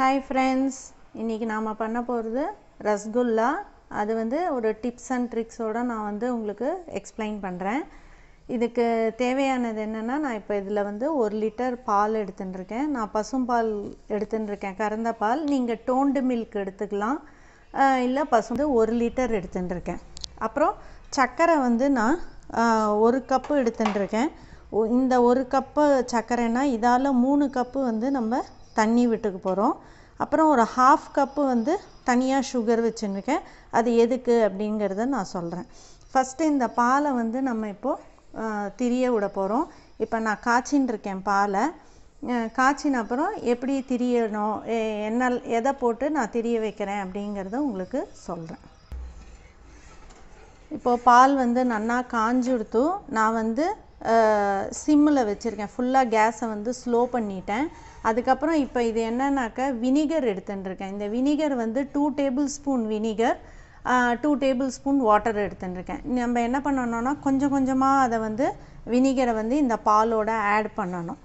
hi friends இன்றைக்கி நாம் பண்ண போகிறது ரஸ்குல்லா அது வந்து ஒரு டிப்ஸ் அண்ட் ட்ரிக்ஸோடு நான் வந்து உங்களுக்கு எக்ஸ்பிளைன் பண்ணுறேன் இதுக்கு தேவையானது என்னென்னா நான் இப்போ இதில் வந்து ஒரு லிட்டர் பால் எடுத்துட்டுருக்கேன் நான் பசும்பால் எடுத்துட்டுருக்கேன் கறந்த பால் நீங்கள் டோண்டு மில்க் எடுத்துக்கலாம் இல்லை பசு வந்து ஒரு லிட்டர் எடுத்துட்டுருக்கேன் அப்புறம் சர்க்கரை வந்து நான் ஒரு கப்பு எடுத்துட்டுருக்கேன் இந்த ஒரு கப்பு சர்க்கரைனா இதால் மூணு கப்பு வந்து நம்ம தண்ணி விட்டுக்க போகிறோம் அப்புறம் ஒரு ஹாஃப் கப்பு வந்து தனியாக சுகர் வச்சுருக்கேன் அது எதுக்கு அப்படிங்கிறத நான் சொல்கிறேன் ஃபஸ்ட்டு இந்த பாலை வந்து நம்ம இப்போது திரிய விட போகிறோம் இப்போ நான் காய்ச்சின்னு இருக்கேன் பாலை காய்ச்சின அப்புறம் எப்படி திரியணும் என்ன எதை போட்டு நான் திரிய வைக்கிறேன் அப்படிங்கிறத உங்களுக்கு சொல்கிறேன் இப்போது பால் வந்து நல்லா காஞ்சுடுத்து நான் வந்து சிம்மில் வச்சுருக்கேன் ஃபுல்லாக கேஸை வந்து ஸ்லோ பண்ணிட்டேன் அதுக்கப்புறம் இப்போ இது என்னன்னாக்க வினிகர் எடுத்துட்டுருக்கேன் இந்த வினிகர் வந்து two tablespoon vinegar two tablespoon water எடுத்துட்டுருக்கேன் நம்ம என்ன பண்ணணும்னா கொஞ்சம் கொஞ்சமாக அதை வந்து வினிகரை வந்து இந்த பாலோட ஆட் பண்ணணும்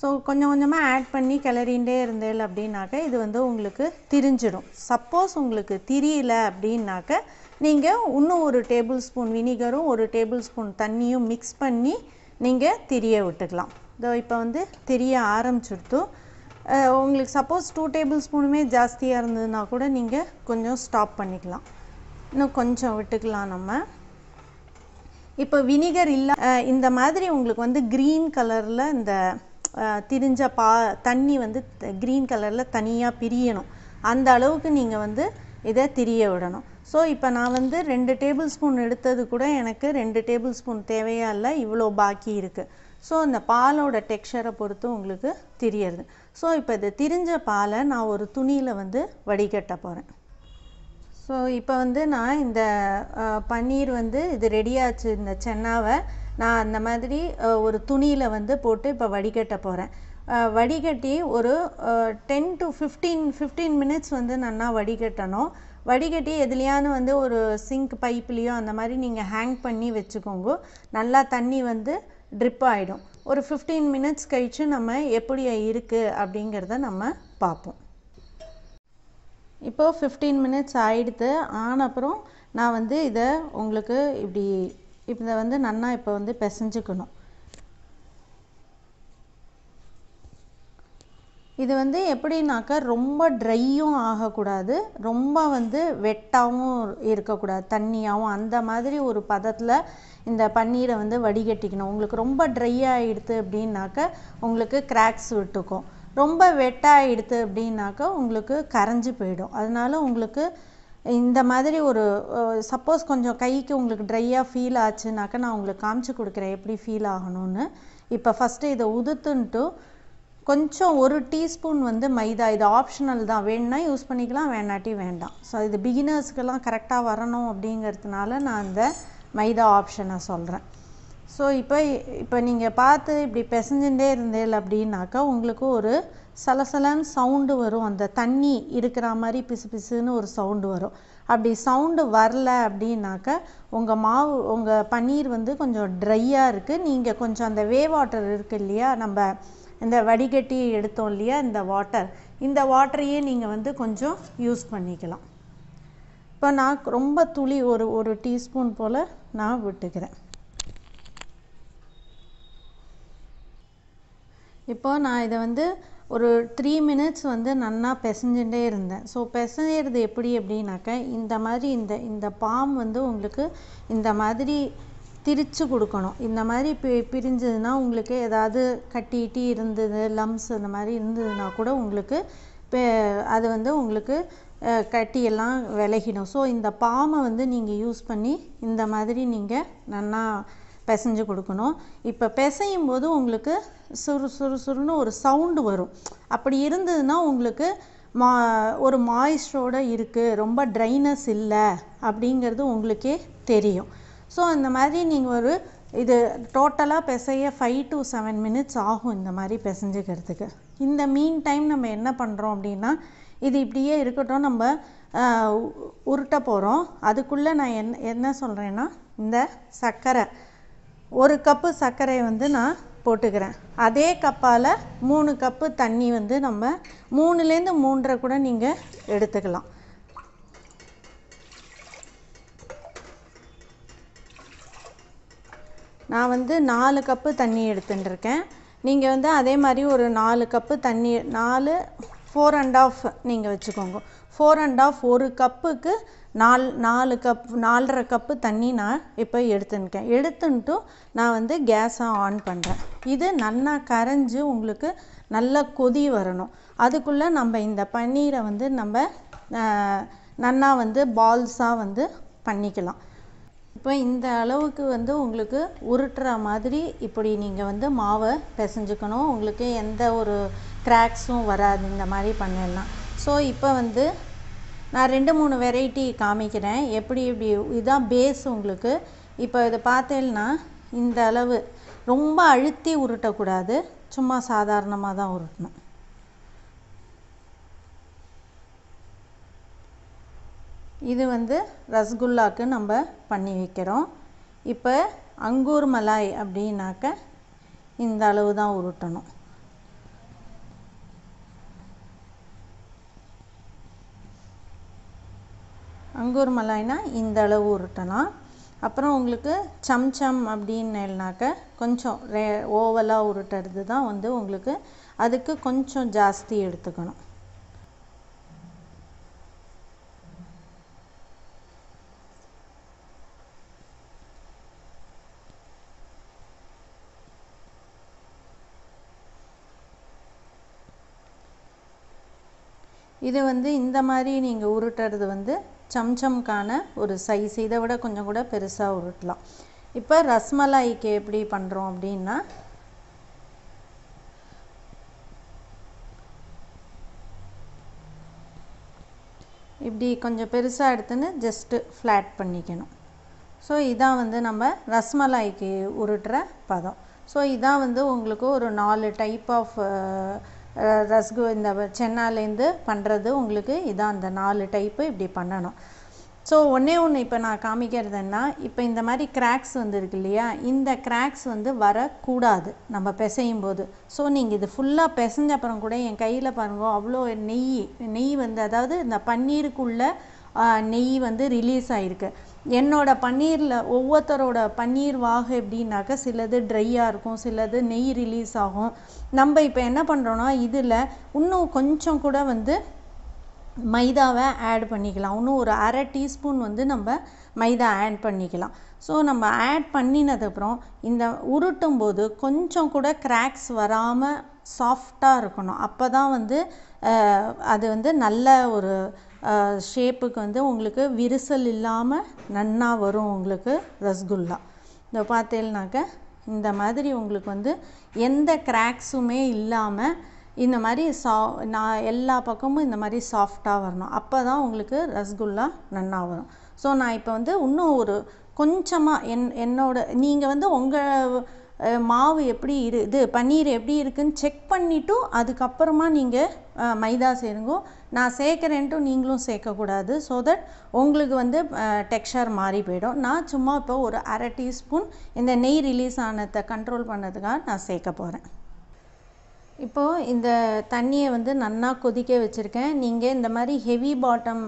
ஸோ கொஞ்சம் கொஞ்சமாக ஆட் பண்ணி கிளறிண்டே இருந்தேன் அப்படின்னாக்கா இது வந்து உங்களுக்கு திரிஞ்சிடும் சப்போஸ் உங்களுக்கு திரியல அப்படின்னாக்க நீங்கள் இன்னும் ஒரு டேபிள் ஸ்பூன் வினிகரும் ஒரு டேபிள் ஸ்பூன் தண்ணியும் மிக்ஸ் பண்ணி நீங்கள் திரிய விட்டுக்கலாம் இதோ இப்போ வந்து தெரிய ஆரம்பிச்சிடுத்து உங்களுக்கு சப்போஸ் டூ டேபிள் ஸ்பூனுமே ஜாஸ்தியாக இருந்ததுனா கூட நீங்கள் கொஞ்சம் ஸ்டாப் பண்ணிக்கலாம் இன்னும் கொஞ்சம் விட்டுக்கலாம் நம்ம இப்போ வினிகர் இல்லை இந்த மாதிரி உங்களுக்கு வந்து க்ரீன் கலரில் இந்த திரிஞ்ச பா தண்ணி வந்து க்ரீன் கலரில் தனியாக பிரியணும் அந்த அளவுக்கு நீங்கள் வந்து இதை திரிய விடணும் ஸோ இப்போ நான் வந்து ரெண்டு டேபிள் ஸ்பூன் எடுத்தது கூட எனக்கு ரெண்டு டேபிள் ஸ்பூன் தேவையாக இல்லை இவ்வளோ பாக்கி இருக்குது ஸோ அந்த பாலோட டெக்ஸ்சரை பொறுத்து உங்களுக்கு தெரியறது ஸோ இப்போ இது திரிஞ்ச பாலை நான் ஒரு துணியில் வந்து வடிகட்ட போகிறேன் ஸோ இப்போ வந்து நான் இந்த பன்னீர் வந்து இது ரெடியாச்சு இந்த சென்னாவை நான் அந்த மாதிரி ஒரு துணியில் வந்து போட்டு இப்போ வடிகட்ட போகிறேன் வடிகட்டி ஒரு ten to fifteen fifteen minutes வந்து நன்னா வடிகட்டணும் வடிகட்டி எதுலையானு வந்து ஒரு சிங்க் பைப்லேயோ அந்த மாதிரி நீங்கள் ஹேங் பண்ணி வச்சுக்கோங்க நல்லா தண்ணி வந்து ட்ரிப் ஆகிடும் ஒரு ஃபிஃப்டீன் மினிட்ஸ் கழித்து நம்ம எப்படி இருக்குது அப்படிங்கிறத நம்ம பார்ப்போம் இப்போது ஃபிஃப்டீன் மினிட்ஸ் ஆகிடுத்து ஆன அப்புறம் நான் வந்து இதை உங்களுக்கு இப்படி இதை வந்து நன்னா இப்போ வந்து பிசைஞ்சுக்கணும் இது வந்து எப்படின்னாக்க ரொம்ப ட்ரையும் ஆகக்கூடாது ரொம்ப வந்து வெட்டாகவும் இருக்கக்கூடாது தண்ணியாகவும் அந்த மாதிரி ஒரு பதத்தில் இந்த பன்னீரை வந்து வடிகட்டிக்கணும் உங்களுக்கு ரொம்ப ட்ரை ஆகிடுது அப்படின்னாக்க உங்களுக்கு கிராக்ஸ் விட்டுக்கும் ரொம்ப வெட்டாகிடுது அப்படின்னாக்கா உங்களுக்கு கரைஞ்சி போயிடும் அதனால உங்களுக்கு இந்த மாதிரி ஒரு சப்போஸ் கொஞ்சம் கைக்கு உங்களுக்கு ட்ரையாக ஃபீல் ஆச்சுனாக்க நான் உங்களுக்கு காமிச்சு கொடுக்குறேன் எப்படி ஃபீல் ஆகணும்னு இப்போ ஃபஸ்ட்டு இதை உதுத்துன்ட்டு கொஞ்சம் ஒரு டீஸ்பூன் வந்து மைதா இது ஆப்ஷனல் தான் வேணும்னா யூஸ் பண்ணிக்கலாம் வேணாட்டி வேண்டாம் ஸோ இது பிகினர்ஸ்க்கெல்லாம் கரெக்டாக வரணும் அப்படிங்கிறதுனால நான் அந்த மைதா ஆப்ஷனை சொல்கிறேன் ஸோ இப்போ இப்போ நீங்கள் பார்த்து இப்படி பிசைஞ்சுட்டே இருந்தேன் அப்படின்னாக்கா உங்களுக்கு ஒரு சலசலன்னு சவுண்டு வரும் அந்த தண்ணி இருக்கிற மாதிரி பிசு பிசுன்னு ஒரு சவுண்டு வரும் அப்படி சவுண்டு வரல அப்படின்னாக்க உங்கள் மாவு உங்கள் பன்னீர் வந்து கொஞ்சம் ட்ரையாக இருக்குது நீங்கள் கொஞ்சம் அந்த வே வாட்டர் இருக்குது இல்லையா நம்ம இந்த வடிகட்டி எடுத்தோம் இல்லையா இந்த வாட்டர் இந்த வாட்டரையே நீங்கள் வந்து கொஞ்சம் யூஸ் பண்ணிக்கலாம் இப்போ நான் ரொம்ப துளி ஒரு ஒரு டீஸ்பூன் போல் நான் விட்டுக்கிறேன் இப்போ நான் இதை வந்து ஒரு த்ரீ மினிட்ஸ் வந்து நல்லா பிசைஞ்சுட்டே இருந்தேன் ஸோ பிசையிறது எப்படி அப்படின்னாக்க இந்த மாதிரி இந்த இந்த பாம் வந்து உங்களுக்கு இந்த மாதிரி திரித்து கொடுக்கணும் இந்த மாதிரி பி பிரிஞ்சதுன்னா உங்களுக்கு ஏதாவது கட்டிட்டு இருந்தது லம்ஸ் இந்த மாதிரி இருந்ததுன்னா கூட உங்களுக்கு அது வந்து உங்களுக்கு கட்டியெல்லாம் விலகிடும் ஸோ இந்த பாமை வந்து நீங்கள் யூஸ் பண்ணி இந்த மாதிரி நீங்கள் நல்லா பிசைஞ்சு கொடுக்கணும் இப்போ பிசையும் போது உங்களுக்கு சுறு சுறு ஒரு சவுண்டு வரும் அப்படி இருந்ததுன்னா உங்களுக்கு மா ஒரு மாய்ஸ்டரோடு இருக்குது ரொம்ப ட்ரைனஸ் இல்லை அப்படிங்கிறது உங்களுக்கே தெரியும் ஸோ இந்த மாதிரி நீங்கள் ஒரு இது டோட்டலாக பிசைய ஃபைவ் டு செவன் மினிட்ஸ் ஆகும் இந்த மாதிரி பிசைஞ்சிக்கிறதுக்கு இந்த மீன் டைம் நம்ம என்ன பண்ணுறோம் அப்படின்னா இது இப்படியே இருக்கட்டும் நம்ம உருட்ட போகிறோம் அதுக்குள்ளே நான் என்ன என்ன சொல்கிறேன்னா இந்த சர்க்கரை ஒரு கப்பு சர்க்கரையை வந்து நான் போட்டுக்கிறேன் அதே கப்பால் மூணு கப்பு தண்ணி வந்து நம்ம மூணுலேருந்து மூன்றரை கூட நீங்கள் எடுத்துக்கலாம் நான் வந்து நாலு கப்பு தண்ணி எடுத்துட்டுருக்கேன் நீங்கள் வந்து அதே மாதிரி ஒரு நாலு கப்பு தண்ணி நாலு ஃபோர் அண்ட் ஆஃப் நீங்கள் வச்சுக்கோங்க ஃபோர் அண்ட் ஆஃப் ஒரு கப்புக்கு நால் நாலு கப் நாலரை கப்பு தண்ணி நான் இப்போ எடுத்துன்னுக்கேன் எடுத்துன்ட்டு நான் வந்து கேஸை ஆன் பண்ணுறேன் இது நல்லா கரைஞ்சி உங்களுக்கு நல்லா கொதி வரணும் அதுக்குள்ளே நம்ம இந்த பன்னீரை வந்து நம்ம நல்லா வந்து பால்ஸாக வந்து பண்ணிக்கலாம் இப்போ இந்த அளவுக்கு வந்து உங்களுக்கு உருட்டுற மாதிரி இப்படி நீங்கள் வந்து மாவை பிசைஞ்சுக்கணும் உங்களுக்கு எந்த ஒரு கிராக்ஸும் வராது இந்த மாதிரி பண்ணிடலாம் ஸோ இப்போ வந்து நான் ரெண்டு மூணு வெரைட்டி காமிக்கிறேன் எப்படி இப்படி இதுதான் பேஸ் உங்களுக்கு இப்போ இதை பார்த்தேன்னா இந்த அளவு ரொம்ப அழுத்தி உருட்டக்கூடாது சும்மா சாதாரணமாக தான் உருட்டணும் இது வந்து ரசகுல்லாக்கு நம்ம பண்ணி வைக்கிறோம் இப்போ அங்கூர் மலாய் அப்படின்னாக்க இந்த அளவு தான் உருட்டணும் அங்கூர் மலாய்னா இந்த அளவு உருட்டலாம் அப்புறம் உங்களுக்கு சம்சம் அப்படின்னாக்க கொஞ்சம் ரே ஓவலாக உருட்டுறது தான் வந்து உங்களுக்கு அதுக்கு கொஞ்சம் ஜாஸ்தி எடுத்துக்கணும் இது வந்து இந்த மாதிரி நீங்கள் உருட்டுறது வந்து சம்சம்கான ஒரு சைஸ் இதை விட கொஞ்சம் கூட பெருசாக உருட்டலாம் இப்போ ரஸ்மலாய்க்கு எப்படி பண்ணுறோம் அப்படின்னா இப்படி கொஞ்சம் பெருசாக எடுத்துன்னு ஜஸ்ட்டு ஃப்ளாட் பண்ணிக்கணும் ஸோ இதான் வந்து நம்ம ரஸ்மலாய்க்கு உருட்டுற பதம் ஸோ இதான் வந்து உங்களுக்கு ஒரு நாலு டைப் ஆஃப் ரஸ்கு இந்த சென்னாலேருந்து பண்ணுறது உங்களுக்கு இதான் அந்த நாலு டைப்பு இப்படி பண்ணணும் ஸோ ஒன்றே ஒன்று இப்போ நான் காமிக்கிறதுன்னா இப்போ இந்த மாதிரி கிராக்ஸ் வந்துருக்கு இல்லையா இந்த கிராக்ஸ் வந்து வரக்கூடாது நம்ம பிசையும் போது ஸோ நீங்கள் இது ஃபுல்லாக பிசைஞ்ச அப்புறம் கூட என் கையில் பாருங்க அவ்வளோ நெய் நெய் வந்து அதாவது இந்த பன்னீருக்குள்ளே நெய் வந்து ரிலீஸ் ஆகிருக்கு என்னோட பன்னீரில் ஒவ்வொருத்தரோட பன்னீர் வாகு எப்படின்னாக்கா சிலது ட்ரையாக இருக்கும் சிலது நெய் ரிலீஸ் ஆகும் நம்ம இப்போ என்ன பண்ணுறோன்னா இதில் இன்னும் கொஞ்சம் கூட வந்து மைதாவை ஆட் பண்ணிக்கலாம் இன்னும் ஒரு அரை டீஸ்பூன் வந்து நம்ம மைதா ஆட் பண்ணிக்கலாம் ஸோ நம்ம ஆட் பண்ணினதுக்கப்புறம் இந்த உருட்டும் போது கொஞ்சம் கூட கிராக்ஸ் வராமல் சாஃப்டாக இருக்கணும் அப்போ தான் வந்து அது வந்து நல்ல ஒரு ஷேப்புக்கு வந்து உங்களுக்கு விரிசல் இல்லாமல் நன்னாக வரும் உங்களுக்கு ரசகுல்லா இந்த பார்த்தேன்னாக்க இந்த மாதிரி உங்களுக்கு வந்து எந்த கிராக்ஸுமே இல்லாமல் இந்த மாதிரி சா நான் எல்லா பக்கமும் இந்த மாதிரி சாஃப்டாக வரணும் அப்போ தான் உங்களுக்கு ரசகுல்லா நன்னா வரும் ஸோ நான் இப்போ வந்து இன்னும் ஒரு கொஞ்சமாக என் என்னோட நீங்கள் வந்து உங்கள் மாவு எப்படி இரு இது பன்னீர் எப்படி இருக்குதுன்னு செக் பண்ணிவிட்டு அதுக்கப்புறமா நீங்கள் மைதா சேருங்கோ நான் சேர்க்குறேன்ட்டு நீங்களும் சேர்க்கக்கூடாது ஸோ தட் உங்களுக்கு வந்து டெக்ஸ்சர் மாறி போயிடும் நான் சும்மா இப்போ ஒரு அரை டீஸ்பூன் இந்த நெய் ரிலீஸ் ஆனதை கண்ட்ரோல் பண்ணதுக்காக நான் சேர்க்க போகிறேன் இப்போது இந்த தண்ணியை வந்து நன்னா கொதிக்க வச்சுருக்கேன் நீங்கள் இந்த மாதிரி ஹெவி பாட்டம்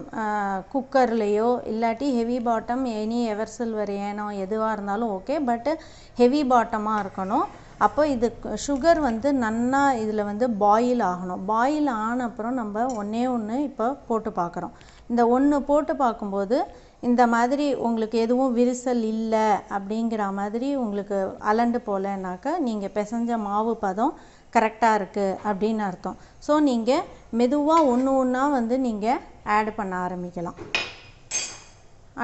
குக்கர்லேயோ இல்லாட்டி heavy bottom any ever silver ஏனோ எதுவாக இருந்தாலும் ஓகே பட்டு ஹெவி பாட்டமாக இருக்கணும் அப்போ இது சுகர் வந்து நல்லா இதில் வந்து பாயில் ஆகணும் பாயில் ஆன அப்புறம் நம்ம ஒன்றே ஒன்று இப்போ போட்டு பார்க்குறோம் இந்த ஒன்று போட்டு பார்க்கும்போது இந்த மாதிரி உங்களுக்கு எதுவும் விரிசல் இல்லை அப்படிங்கிற மாதிரி உங்களுக்கு அலண்டு போகலனாக்க நீங்கள் பிசைஞ்ச மாவு பதம் கரெக்டாக இருக்குது அப்படின்னு அர்த்தம் ஸோ நீங்கள் மெதுவாக ஒன்று ஒன்றா வந்து நீங்கள் ஆட் பண்ண ஆரம்பிக்கலாம்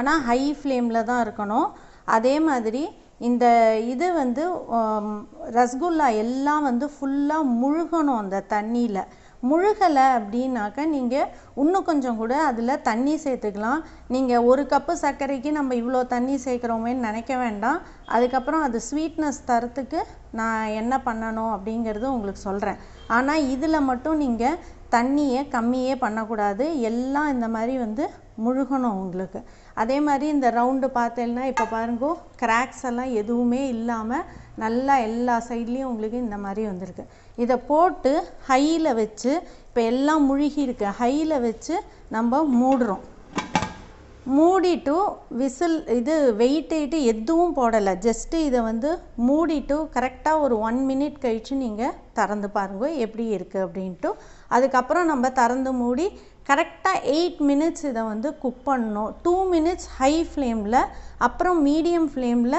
ஆனால் ஹை ஃப்ளேமில் தான் இருக்கணும் அதே மாதிரி இந்த இது வந்து ரசகுல்லா எல்லாம் வந்து ஃபுல்லாக முழுகணும் அந்த தண்ணியில் முழுகலை அப்படின்னாக்கா நீங்கள் இன்னும் கொஞ்சம் கூட அதில் தண்ணி சேர்த்துக்கலாம் நீங்கள் ஒரு கப்பு சர்க்கரைக்கு நம்ம இவ்வளோ தண்ணி சேர்க்குறோமேன்னு நினைக்க வேண்டாம் அதுக்கப்புறம் அது ஸ்வீட்னஸ் தரத்துக்கு நான் என்ன பண்ணணும் அப்படிங்கிறது உங்களுக்கு சொல்கிறேன் ஆனால் இதில் மட்டும் நீங்கள் தண்ணியை கம்மியே பண்ணக்கூடாது எல்லாம் இந்த மாதிரி வந்து முழுகணும் உங்களுக்கு அதே மாதிரி இந்த ரவுண்டு பார்த்தேன்னா இப்போ பாருங்கோ கிராக்ஸ் எல்லாம் எதுவுமே இல்லாமல் நல்லா எல்லா சைட்லேயும் உங்களுக்கு இந்த மாதிரி வந்திருக்கு இதை போட்டு ஹையில் வச்சு இப்போ எல்லாம் முழுகி இருக்கு ஹையில் வச்சு நம்ம மூடுறோம் மூடிட்டு விசில் இது வெயிட்டு எதுவும் போடலை ஜஸ்ட்டு இதை வந்து மூடிட்டு கரெக்டாக ஒரு ஒன் மினிட் கழித்து நீங்கள் திறந்து பாருங்க எப்படி இருக்குது அப்படின்ட்டு அதுக்கப்புறம் நம்ம திறந்து மூடி கரெக்டாக எயிட் மினிட்ஸ் இதை வந்து குக் பண்ணணும் டூ மினிட்ஸ் ஹை ஃப்ளேமில் அப்புறம் மீடியம் ஃப்ளேமில்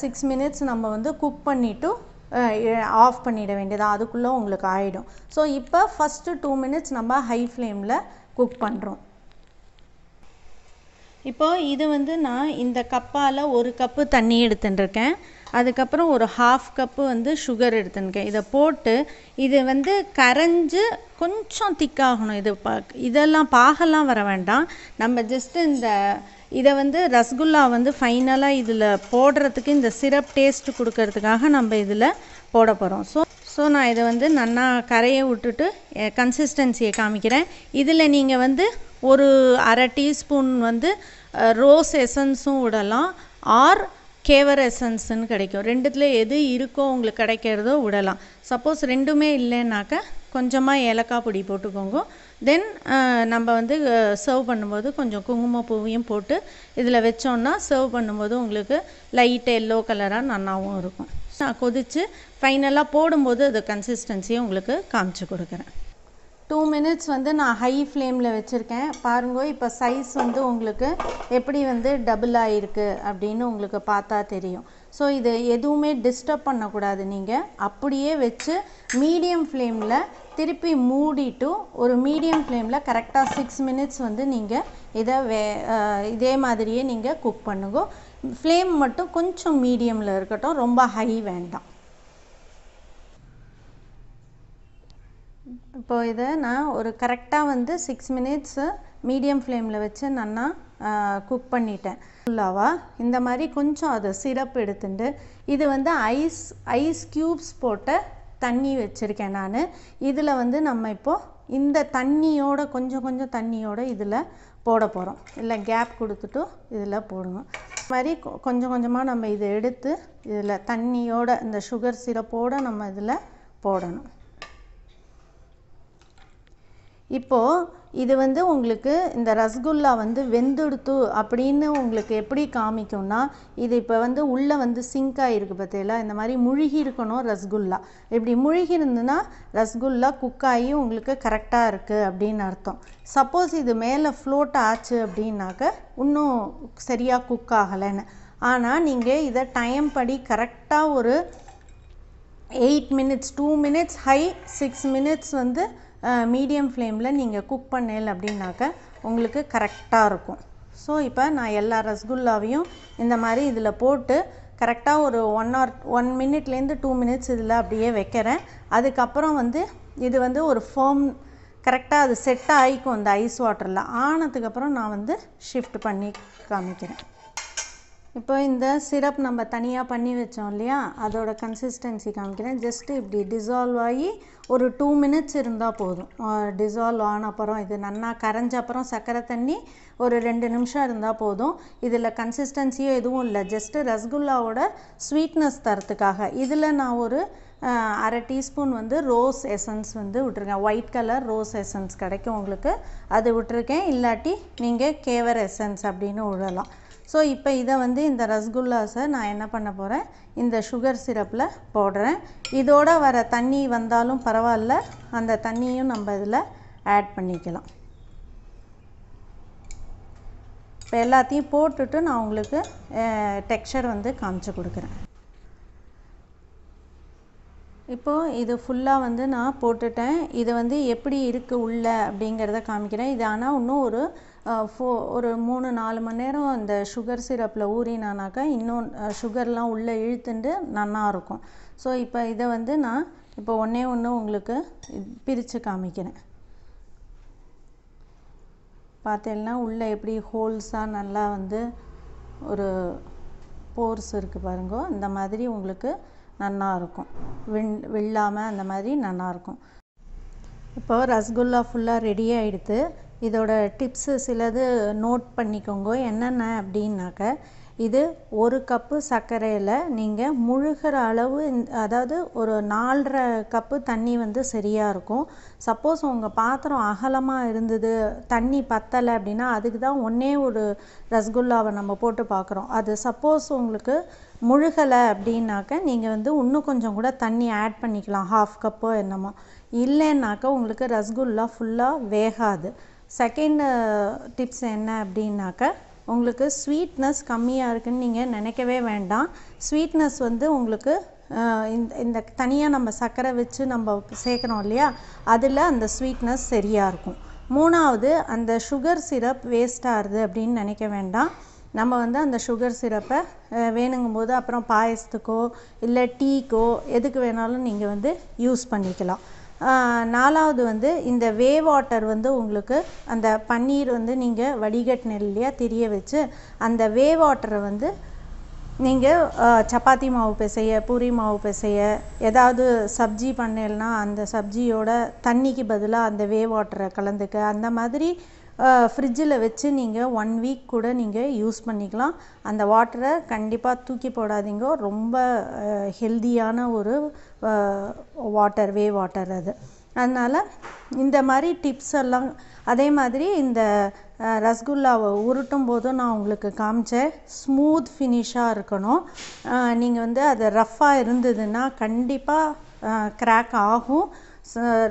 சிக்ஸ் மினிட்ஸ் நம்ம வந்து குக் பண்ணிவிட்டு ஆஃப் பண்ணிட வேண்டியது அதுக்குள்ளே உங்களுக்கு ஆகிடும் ஸோ இப்போ ஃபஸ்ட்டு டூ மினிட்ஸ் நம்ம ஹை ஃப்ளேமில் குக் பண்ணுறோம் இப்போது இது வந்து நான் இந்த கப்பால் ஒரு கப்பு தண்ணி எடுத்துட்டுருக்கேன் அதுக்கப்புறம் ஒரு ஹாஃப் கப்பு வந்து சுகர் எடுத்துருக்கேன் இதை போட்டு இது வந்து கரைஞ்சு கொஞ்சம் திக்காகணும் இது பா இதெல்லாம் பாகெல்லாம் வர வேண்டாம் நம்ம ஜஸ்ட்டு இந்த இதை வந்து ரசகுல்லா வந்து ஃபைனலாக இதில் போடுறதுக்கு இந்த சிரப் டேஸ்ட் கொடுக்கறதுக்காக நம்ம இதில் போட போகிறோம் ஸோ ஸோ நான் இதை வந்து நன்னா கரையை விட்டுட்டு கன்சிஸ்டன்சியை காமிக்கிறேன் இதில் நீங்கள் வந்து ஒரு அரை டீஸ்பூன் வந்து ரோஸ் எசன்ஸும் விடலாம் ஆர் கேவர் எசன்ஸுன்னு கிடைக்கும் ரெண்டுத்தில் எது இருக்கோ உங்களுக்கு கிடைக்கிறதோ விடலாம் சப்போஸ் ரெண்டுமே இல்லைன்னாக்கா கொஞ்சமாக ஏலக்காய் பொடி போட்டுக்கோங்க தென் நம்ம வந்து சர்வ் பண்ணும்போது கொஞ்சம் குங்குமப்பூவையும் போட்டு இதில் வச்சோன்னா சர்வ் பண்ணும்போது உங்களுக்கு லைட் எல்லோ கலராக நன்னாவும் இருக்கும் நான் கொதித்து ஃபைனலாக போடும்போது அது கன்சிஸ்டன்சியை உங்களுக்கு காமிச்சு கொடுக்குறேன் டூ மினிட்ஸ் வந்து நான் ஹை ஃப்ளேமில் வச்சுருக்கேன் பாருங்க இப்போ சைஸ் வந்து உங்களுக்கு எப்படி வந்து டபுள் ஆகிருக்கு அப்படின்னு உங்களுக்கு பார்த்தா தெரியும் ஸோ இது எதுவுமே டிஸ்டர்ப் பண்ணக்கூடாது நீங்கள் அப்படியே வச்சு மீடியம் ஃப்ளேமில் திருப்பி மூடிட்டு ஒரு மீடியம் ஃப்ளேமில் கரெக்டாக சிக்ஸ் மினிட்ஸ் வந்து நீங்கள் இதை வே இதே மாதிரியே நீங்கள் குக் பண்ணுங்க ஃப்ளேம் மட்டும் கொஞ்சம் மீடியமில் இருக்கட்டும் ரொம்ப ஹை வேண்டாம் இப்போ இதை நான் ஒரு கரெக்டாக வந்து சிக்ஸ் மினிட்ஸு மீடியம் ஃப்ளேமில் வச்சு நன்னா குக் பண்ணிட்டேன் ஃபுல்லாவா இந்த மாதிரி கொஞ்சம் அது சிரப் எடுத்துட்டு இது வந்து ஐஸ் ஐஸ் க்யூப்ஸ் போட்ட தண்ணி வச்சுருக்கேன் நான் இதில் வந்து நம்ம இப்போது இந்த தண்ணியோட கொஞ்சம் கொஞ்சம் தண்ணியோட இதில் போட போகிறோம் இல்லை கேப் கொடுத்துட்டும் இதில் போடணும் மாதிரி கொஞ்சம் கொஞ்சமாக நம்ம இதை எடுத்து இதில் தண்ணியோட இந்த சுகர் சிரப்போடு நம்ம இதில் போடணும் இப்போது இது வந்து உங்களுக்கு இந்த ரசகுல்லா வந்து வெந்துடுத்து அப்படின்னு உங்களுக்கு எப்படி காமிக்கும்னா இது இப்போ வந்து உள்ளே வந்து சிங்க் ஆகிருக்கு பார்த்தீங்களா இந்த மாதிரி முழுகி இருக்கணும் ரசகுல்லா இப்படி முழுகி இருந்ததுன்னா ரசகுல்லா குக் ஆகி உங்களுக்கு கரெக்டாக இருக்குது அப்படின்னு அர்த்தம் சப்போஸ் இது மேலே ஃப்ளோட் ஆச்சு அப்படின்னாக்க இன்னும் சரியாக குக் ஆகலைன்னு ஆனால் நீங்கள் இதை டைம் படி கரெக்டாக ஒரு eight minutes two minutes high six minutes வந்து மீடியம் ஃப்ளேமில் நீங்கள் குக் பண்ணல அப்படின்னாக்க உங்களுக்கு கரெக்டாக இருக்கும் ஸோ இப்போ நான் எல்லா ரசகுல்லாவையும் இந்த மாதிரி இதில் போட்டு கரெக்டாக ஒரு ஒன் ஆர் ஒன் மினிட்லேருந்து டூ மினிட்ஸ் இதில் அப்படியே வைக்கிறேன் அதுக்கப்புறம் வந்து இது வந்து ஒரு ஃபோம் கரெக்டாக அது செட் ஆகிக்கும் அந்த ஐஸ் வாட்டரில் ஆனதுக்கப்புறம் நான் வந்து ஷிஃப்ட் பண்ணி காமிக்கிறேன் இப்போ இந்த சிரப் நம்ம தனியாக பண்ணி வச்சோம் இல்லையா அதோட கன்சிஸ்டன்சி காமிக்கிறேன் ஜஸ்ட்டு இப்படி டிசால்வ் ஆகி ஒரு டூ மினிட்ஸ் இருந்தால் போதும் டிசால்வ் ஆன அப்புறம் இது நன்னா கரைஞ்ச அப்புறம் சர்க்கரை தண்ணி ஒரு ரெண்டு நிமிஷம் இருந்தால் போதும் இதில் கன்சிஸ்டன்சியோ எதுவும் இல்லை ஜஸ்ட்டு ரசகுல்லாவோட ஸ்வீட்னஸ் தரத்துக்காக இதில் நான் ஒரு அரை டீஸ்பூன் வந்து ரோஸ் எசன்ஸ் வந்து விட்டுருக்கேன் ஒயிட் கலர் ரோஸ் எசன்ஸ் கிடைக்கும் உங்களுக்கு அது விட்டுருக்கேன் இல்லாட்டி நீங்கள் கேவர் எசன்ஸ் அப்படின்னு விழலாம் ஸோ இப்போ இதை வந்து இந்த ரசகுல்லாஸை நான் என்ன பண்ண போகிறேன் இந்த சுகர் சிரப்பில் போடுறேன் இதோட வர தண்ணி வந்தாலும் பரவாயில்ல அந்த தண்ணியும் நம்ம இதில் ஆட் பண்ணிக்கலாம் இப்போ எல்லாத்தையும் போட்டுட்டு நான் உங்களுக்கு டெக்ஸ்சர் வந்து காமிச்சு கொடுக்குறேன் இப்போது இது ஃபுல்லாக வந்து நான் போட்டுட்டேன் இது வந்து எப்படி இருக்குது உள்ள அப்படிங்கிறத காமிக்கிறேன் இது ஆனால் இன்னும் ஒரு ஃபோ ஒரு மூணு நாலு மணி நேரம் அந்த சுகர் சிரப்பில் ஊறினானாக்கா இன்னும் சுகர்லாம் உள்ளே இழுத்துண்டு நல்லாயிருக்கும் ஸோ இப்போ இதை வந்து நான் இப்போ ஒன்றே ஒன்று உங்களுக்கு பிரித்து காமிக்கிறேன் பார்த்தேன்னா உள்ளே எப்படி ஹோல்ஸாக நல்லா வந்து ஒரு போர்ஸ் இருக்குது பாருங்க அந்த மாதிரி உங்களுக்கு நல்லாயிருக்கும் விண் வில்லாமல் அந்த மாதிரி நல்லாயிருக்கும் இப்போது ரசகுல்லா ஃபுல்லாக ரெடி ஆகிடுது இதோட டிப்ஸு சிலது நோட் பண்ணிக்கோங்க என்னென்ன அப்படின்னாக்க இது ஒரு கப்பு சர்க்கரையில் நீங்கள் முழுகிற அளவு அதாவது ஒரு நாலரை கப்பு தண்ணி வந்து சரியாக இருக்கும் சப்போஸ் உங்கள் பாத்திரம் அகலமாக இருந்தது தண்ணி பத்தலை அப்படின்னா அதுக்கு தான் ஒன்றே ஒரு ரசகுல்லாவை நம்ம போட்டு பார்க்குறோம் அது சப்போஸ் உங்களுக்கு முழுகலை அப்படின்னாக்க நீங்கள் வந்து இன்னும் கொஞ்சம் கூட தண்ணி ஆட் பண்ணிக்கலாம் ஹாஃப் கப்போ என்னமோ இல்லைன்னாக்கா உங்களுக்கு ரசகுல்லா ஃபுல்லாக வேகாது செகண்ட் டிப்ஸ் uh, என்ன அப்படின்னாக்கா உங்களுக்கு ஸ்வீட்னஸ் கம்மியாக இருக்குதுன்னு நீங்கள் நினைக்கவே வேண்டாம் ஸ்வீட்னஸ் வந்து உங்களுக்கு இந்த இந்த தனியாக நம்ம சர்க்கரை வச்சு நம்ம சேர்க்குறோம் இல்லையா அதில் அந்த ஸ்வீட்னஸ் சரியாக இருக்கும் மூணாவது அந்த சுகர் சிரப் வேஸ்ட் ஆகுது அப்படின்னு நினைக்க வேண்டாம் நம்ம வந்து அந்த சுகர் சிரப்பை வேணுங்கும்போது அப்புறம் பாயசத்துக்கோ இல்லை டீக்கோ எதுக்கு வேணாலும் நீங்கள் வந்து யூஸ் பண்ணிக்கலாம் நாலாவது வந்து இந்த வே வாட்டர் வந்து உங்களுக்கு அந்த பன்னீர் வந்து நீங்கள் வடிகட்டின திரிய வச்சு அந்த வே வாட்டரை வந்து நீங்கள் சப்பாத்தி மாவு பிசைய பூரி மாவு பிசைய ஏதாவது சப்ஜி பண்ணலன்னா அந்த சப்ஜியோட தண்ணிக்கு பதிலாக அந்த வே வாட்டரை கலந்துக்க அந்த மாதிரி ஃப்ரிட்ஜில் வச்சு நீங்கள் ஒன் வீக் கூட நீங்கள் யூஸ் பண்ணிக்கலாம் அந்த வாட்டரை கண்டிப்பாக தூக்கி போடாதீங்க ரொம்ப ஹெல்தியான ஒரு வாட்டர் வே வாட்டர் அது அதனால் இந்த மாதிரி டிப்ஸ் எல்லாம் அதே மாதிரி இந்த ரசகுல்லாவை உருட்டும் போதும் நான் உங்களுக்கு காமிச்சேன் ஸ்மூத் ஃபினிஷாக இருக்கணும் நீங்கள் வந்து அது ரஃப்பாக இருந்ததுன்னா கண்டிப்பாக க்ராக் ஆகும்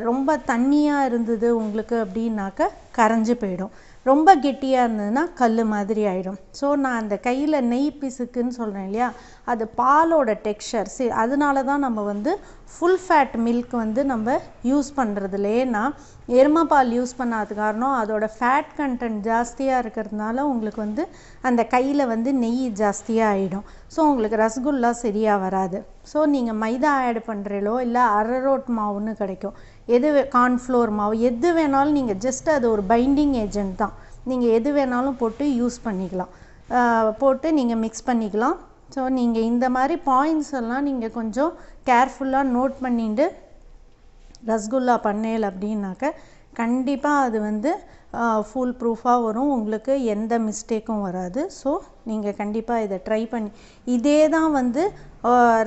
ரொம்ப தண்ணியாக இருந்தது உங்களுக்கு அப்படின்னாக்கா கரைஞ்சி போயிடும் ரொம்ப கெட்டியாக இருந்ததுன்னா கல் மாதிரி ஆகிடும் ஸோ நான் அந்த கையில் நெய் பிசுக்குன்னு சொல்கிறேன் இல்லையா அது பாலோட டெக்ஸ்சர் சரி அதனால தான் நம்ம வந்து ஃபுல் ஃபேட் மில்க் வந்து நம்ம யூஸ் பண்ணுறதுல ஏன்னா எருமை பால் யூஸ் பண்ணாதது காரணம் அதோட ஃபேட் கண்டென்ட் ஜாஸ்தியாக இருக்கிறதுனால உங்களுக்கு வந்து அந்த கையில் வந்து நெய் ஜாஸ்தியாக ஆகிடும் ஸோ உங்களுக்கு ரசகுல்லா சரியாக வராது ஸோ நீங்கள் மைதா ஆட் பண்ணுறீங்களோ இல்லை அரரோட் மாவுன்னு கிடைக்கும் எது கார்ன்ஃப்ளோர் மாவு எது வேணாலும் நீங்கள் ஜஸ்ட் அது ஒரு பைண்டிங் ஏஜென்ட் தான் நீங்கள் எது வேணாலும் போட்டு யூஸ் பண்ணிக்கலாம் போட்டு நீங்கள் மிக்ஸ் பண்ணிக்கலாம் ஸோ நீங்கள் இந்த மாதிரி பாயிண்ட்ஸ் எல்லாம் நீங்கள் கொஞ்சம் கேர்ஃபுல்லாக நோட் பண்ணிட்டு ரசகுல்லா பண்ணேல் அப்படின்னாக்க கண்டிப்பாக அது வந்து ஃபுல் ப்ரூஃபாக வரும் உங்களுக்கு எந்த மிஸ்டேக்கும் வராது ஸோ நீங்கள் கண்டிப்பாக இதை ட்ரை பண்ணி இதே தான் வந்து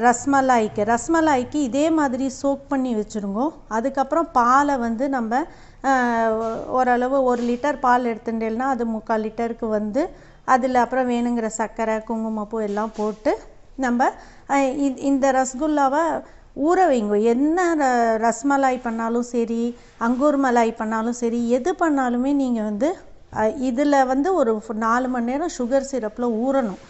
ரஸ்மலாய்க்கு ரஸ்மலாய்க்கு இதே மாதிரி சோக் பண்ணி வச்சுருங்கோ அதுக்கப்புறம் பாலை வந்து நம்ம ஓரளவு ஒரு லிட்டர் பால் எடுத்துட்டேன்னா அது முக்கால் லிட்டருக்கு வந்து அதில் அப்புறம் வேணுங்கிற சர்க்கரை குங்குமப்பூ எல்லாம் போட்டு நம்ம இந்த ரசகுல்லாவை ஊற வைங்க என்ன ர ரஸ்மலாய் பண்ணாலும் சரி அங்கூர் மலாய் பண்ணாலும் சரி எது பண்ணாலுமே நீங்கள் வந்து இதில் வந்து ஒரு நாலு மணி நேரம் சுகர் சிரப்பில் ஊறணும்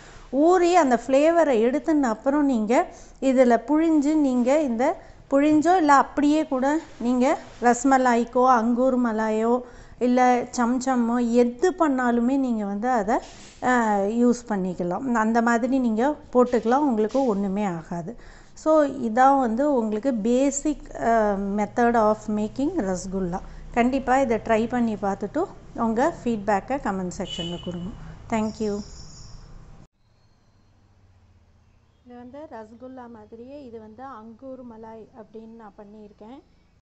ஊறி அந்த ஃப்ளேவரை எடுத்துன அப்புறம் நீங்கள் இதில் புழிஞ்சு நீங்கள் இந்த புழிஞ்சோ இல்லை அப்படியே கூட நீங்கள் ரஸ்மலாய்க்கோ அங்கூர் மலாயோ இல்லை சம்சம்மோ எது பண்ணாலுமே நீங்கள் வந்து அதை யூஸ் பண்ணிக்கலாம் அந்த மாதிரி நீங்கள் போட்டுக்கலாம் உங்களுக்கு ஒன்றுமே ஆகாது ஸோ இதான் வந்து உங்களுக்கு basic method of making rasgulla கண்டிப்பாக இதை ட்ரை பண்ணி பார்த்துட்டு உங்கள் ஃபீட்பேக்கை கமெண்ட் செக்ஷனில் கொடுங்க தேங்க்யூ இது வந்து ரசகுல்லா மாதிரியே இது வந்து அங்கூர் மலாய் அப்படின்னு நான் பண்ணியிருக்கேன்